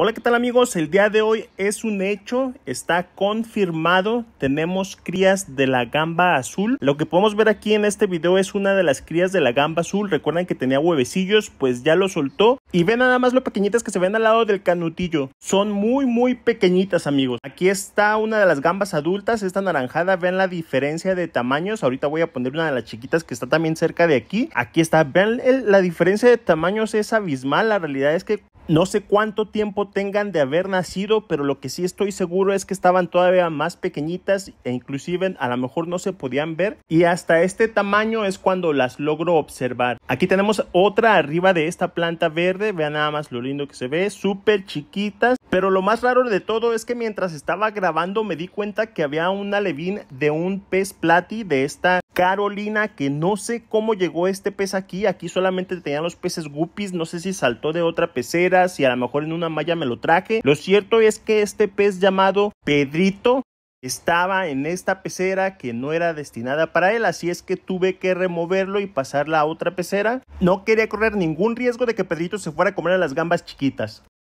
Hola, ¿qué tal amigos? El día de hoy es un hecho, está confirmado, tenemos crías de la gamba azul. Lo que podemos ver aquí en este video es una de las crías de la gamba azul, recuerden que tenía huevecillos, pues ya lo soltó. Y ven nada más lo pequeñitas que se ven al lado del canutillo, son muy muy pequeñitas amigos. Aquí está una de las gambas adultas, esta anaranjada ven la diferencia de tamaños, ahorita voy a poner una de las chiquitas que está también cerca de aquí. Aquí está, ven la diferencia de tamaños es abismal, la realidad es que no sé cuánto tiempo tengan de haber nacido, pero lo que sí estoy seguro es que estaban todavía más pequeñitas e inclusive a lo mejor no se podían ver y hasta este tamaño es cuando las logro observar. Aquí tenemos otra arriba de esta planta verde, vean nada más lo lindo que se ve, súper chiquitas, pero lo más raro de todo es que mientras estaba grabando me di cuenta que había un alevín de un pez plati de esta Carolina, que no sé cómo llegó este pez aquí, aquí solamente tenían los peces guppies, no sé si saltó de otra pecera y a lo mejor en una malla me lo traje. Lo cierto es que este pez llamado Pedrito estaba en esta pecera que no era destinada para él, así es que tuve que removerlo y pasarla a otra pecera. No quería correr ningún riesgo de que Pedrito se fuera a comer a las gambas chiquitas.